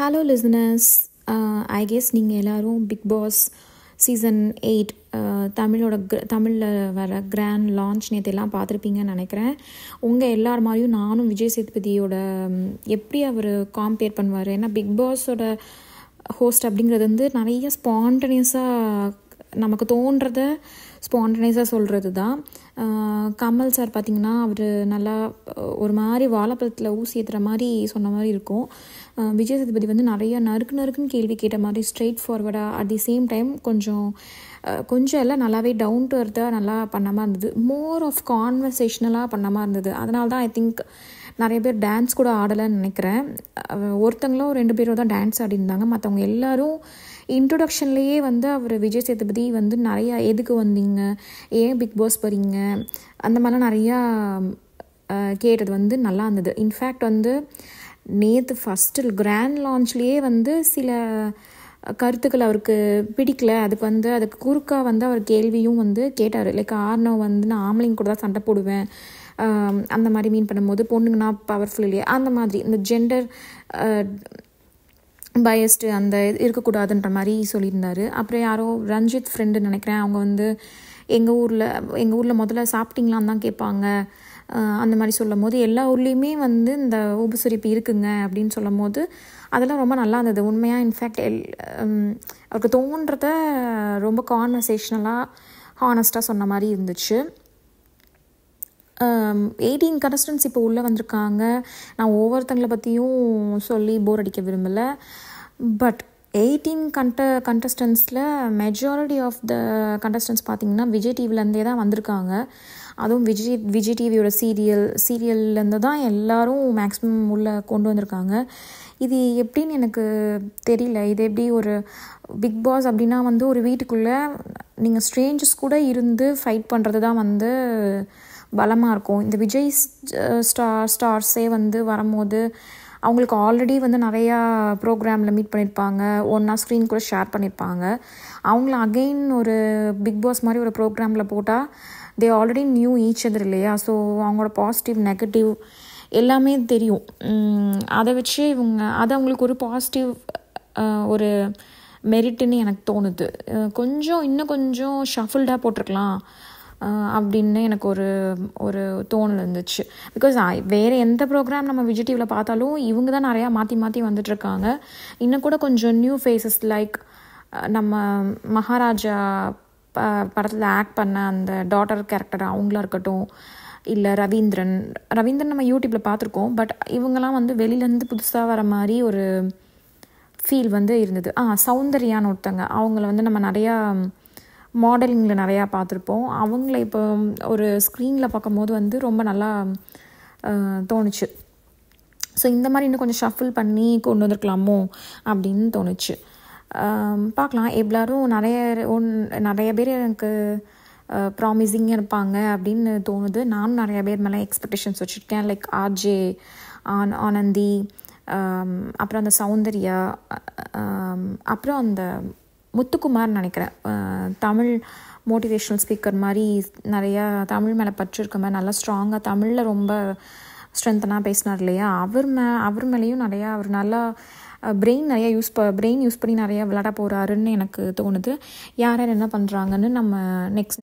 hello listeners I guess நீங்கள் எல்லோரும் big Boss season eight தமிழோட தமிழில் வர கிராண்ட் லான்ச் நேற்று எல்லாம் பார்த்துருப்பீங்கன்னு நினைக்கிறேன் உங்கள் எல்லார் மாதிரியும் நானும் விஜய் சேதுபதியோட எப்படி அவர் காம்பேர் பண்ணுவார் ஏன்னா பிக் பாஸோட ஹோஸ்ட் அப்படிங்கிறது வந்து நிறைய ஸ்பான்டனியஸாக நமக்கு தோன்றத ஸ்பான்டனைஸாக சொல்கிறது தான் கமல் சார் பார்த்திங்கன்னா அவர் நல்லா ஒரு மாதிரி வாழைப்பழத்தில் ஊசி ஏற்றுற மாதிரி சொன்ன மாதிரி இருக்கும் விஜய் சேதுபதி வந்து நிறைய நறுக்கு நறுக்குன்னு கேள்வி கேட்ட மாதிரி ஸ்ட்ரெயிட் ஃபார்வர்டாக அட் தி சேம் டைம் கொஞ்சம் கொஞ்சம் எல்லாம் நல்லாவே டவுன் டு அர்த்தாக நல்லா பண்ணமாக இருந்தது மோர் ஆஃப் கான்வர்சேஷனலாக பண்ணாமல் இருந்தது அதனால தான் ஐ திங்க் நிறைய பேர் டான்ஸ் கூட ஆடலைன்னு நினைக்கிறேன் ஒருத்தங்களும் ரெண்டு பேரும் தான் டான்ஸ் ஆடிருந்தாங்க மற்றவங்க எல்லோரும் இன்ட்ரொடக்ஷன்லேயே வந்து அவர் விஜய் சேதுபதி வந்து நிறையா எதுக்கு வந்தீங்க ஏன் பிக் பாஸ் போகிறீங்க அந்த மாதிரிலாம் நிறையா கேட்டது வந்து நல்லா இருந்தது இன்ஃபேக்ட் வந்து நேற்று ஃபஸ்ட்டு கிராண்ட் லான்ச்லேயே வந்து சில கருத்துக்கள் அவருக்கு பிடிக்கல அதுக்கு வந்து அதுக்கு குறுக்காக வந்து அவர் கேள்வியும் வந்து கேட்டார் லைக் ஆர்னவ் வந்து நான் ஆம்பளைங்க கூட தான் சண்டை போடுவேன் அந்த மாதிரி மீன் பண்ணும்போது பொண்ணுங்கன்னா பவர்ஃபுல் இல்லையா அந்த மாதிரி இந்த ஜெண்டர் பயஸ்டு அந்த இது இருக்கக்கூடாதுன்ற மாதிரி சொல்லியிருந்தாரு அப்புறம் யாரோ ரஞ்சித் ஃப்ரெண்டுன்னு நினைக்கிறேன் அவங்க வந்து எங்கள் ஊரில் எங்கள் ஊரில் முதல்ல சாப்பிட்டீங்களான்னு தான் கேட்பாங்க அந்த மாதிரி சொல்லும் போது எல்லா ஊர்லேயுமே வந்து இந்த உபசரிப்பு இருக்குங்க அப்படின்னு சொல்லும் போது அதெல்லாம் ரொம்ப நல்லா இருந்தது உண்மையாக இன்ஃபேக்ட் எல் அவருக்கு தோன்றத ரொம்ப கான்வர்சேஷ்னலாக ஹானஸ்ட்டாக சொன்ன மாதிரி இருந்துச்சு எயிட்டீன் கண்டஸ்டன்ஸ் இப்போ உள்ளே வந்திருக்காங்க நான் ஒவ்வொருத்தங்களை பற்றியும் சொல்லி போர் அடிக்க விரும்பலை பட் எயிட்டீன் கண்ட கண்டஸ்டன்ஸில் மெஜாரிட்டி ஆஃப் த கண்டஸ்டன்ஸ் பார்த்திங்கன்னா விஜய் டிவிலேருந்தே தான் வந்திருக்காங்க அதுவும் விஜய் விஜய் டிவியோட சீரியல் சீரியல்லேருந்து தான் எல்லோரும் மேக்ஸிமம் உள்ளே கொண்டு வந்திருக்காங்க இது எப்படின்னு எனக்கு தெரியல இது எப்படி ஒரு பிக் பாஸ் அப்படின்னா வந்து ஒரு வீட்டுக்குள்ளே நீங்கள் ஸ்ட்ரேஞ்சர்ஸ் கூட இருந்து ஃபைட் பண்ணுறது தான் வந்து பலமாக இருக்கும் இந்த விஜய் ஸ்டார் ஸ்டார்ஸே வந்து வரும்போது அவங்களுக்கு ஆல்ரெடி வந்து நிறையா ப்ரோக்ராமில் மீட் பண்ணியிருப்பாங்க ஒன்றா ஸ்க்ரீன் கூட ஷேர் பண்ணியிருப்பாங்க அவங்கள அகெயின் ஒரு பிக் பாஸ் மாதிரி ஒரு ப்ரோக்ராமில் போட்டால் they already knew each other இல்லையா ஸோ அவங்களோட பாசிட்டிவ் நெகட்டிவ் எல்லாமே தெரியும் அதை வச்சு இவங்க அது அவங்களுக்கு ஒரு பாசிட்டிவ் ஒரு மெரிட்டுன்னு எனக்கு தோணுது கொஞ்சம் இன்னும் கொஞ்சம் ஷஃபில்டாக போட்டிருக்கலாம் அப்படின்னு எனக்கு ஒரு ஒரு தோணல் இருந்துச்சு பிகாஸ் வேறு எந்த ப்ரோக்ராம் நம்ம விஜய் டிவியில் பார்த்தாலும் இவங்க தான் நிறையா மாற்றி மாற்றி வந்துட்டுருக்காங்க இன்னும் கூட கொஞ்சம் நியூ ஃபேஸஸ் லைக் நம்ம மகாராஜா ப படத்தில் ஆக்ட் பண்ண அந்த டாட்டர் கேரக்டர் அவங்களா இருக்கட்டும் இல்லை ரவீந்திரன் ரவீந்திரன் நம்ம யூடியூப்பில் பார்த்துருக்கோம் பட் இவங்கெல்லாம் வந்து வெளியிலேருந்து புதுசாக வர மாதிரி ஒரு ஃபீல் வந்து இருந்தது ஆ சௌந்தர்யான்னு ஒருத்தங்க அவங்கள வந்து நம்ம நிறையா மாடலிங்கில் நிறையா பார்த்துருப்போம் அவங்கள இப்போ ஒரு ஸ்க்ரீனில் பார்க்கும்போது வந்து ரொம்ப நல்லா தோணுச்சு ஸோ இந்த மாதிரி இன்னும் கொஞ்சம் ஷஃபில் பண்ணி கொண்டு வந்திருக்கலாமோ அப்படின்னு தோணுச்சு பார்க்கலாம் எவ்வளோரும் நிறைய ஒன் நிறைய பேர் எனக்கு ப்ராமிசிங்காக இருப்பாங்க அப்படின்னு தோணுது நானும் நிறைய பேர் மேலே எக்ஸ்பெக்டேஷன்ஸ் வச்சுருக்கேன் லைக் ஆர்ஜே ஆன் ஆனந்தி அப்புறம் அந்த சௌந்தர்யா அப்புறம் அந்த முத்துக்குமார் நினைக்கிறேன் தமிழ் மோட்டிவேஷ்னல் ஸ்பீக்கர் மாதிரி நிறையா தமிழ் மேலே பற்று இருக்க மாதிரி நல்லா ஸ்ட்ராங்காக தமிழில் ரொம்ப ஸ்ட்ரென்த்தனாக பேசினார் இல்லையா அவர் மே அவர் மேலேயும் நிறையா அவர் நல்லா பிரெயின் நிறையா யூஸ் ப பிரெயின் யூஸ் பண்ணி நிறையா விளாட போகிறாருன்னு எனக்கு தோணுது யார் யார் என்ன பண்ணுறாங்கன்னு நம்ம நெக்ஸ்ட்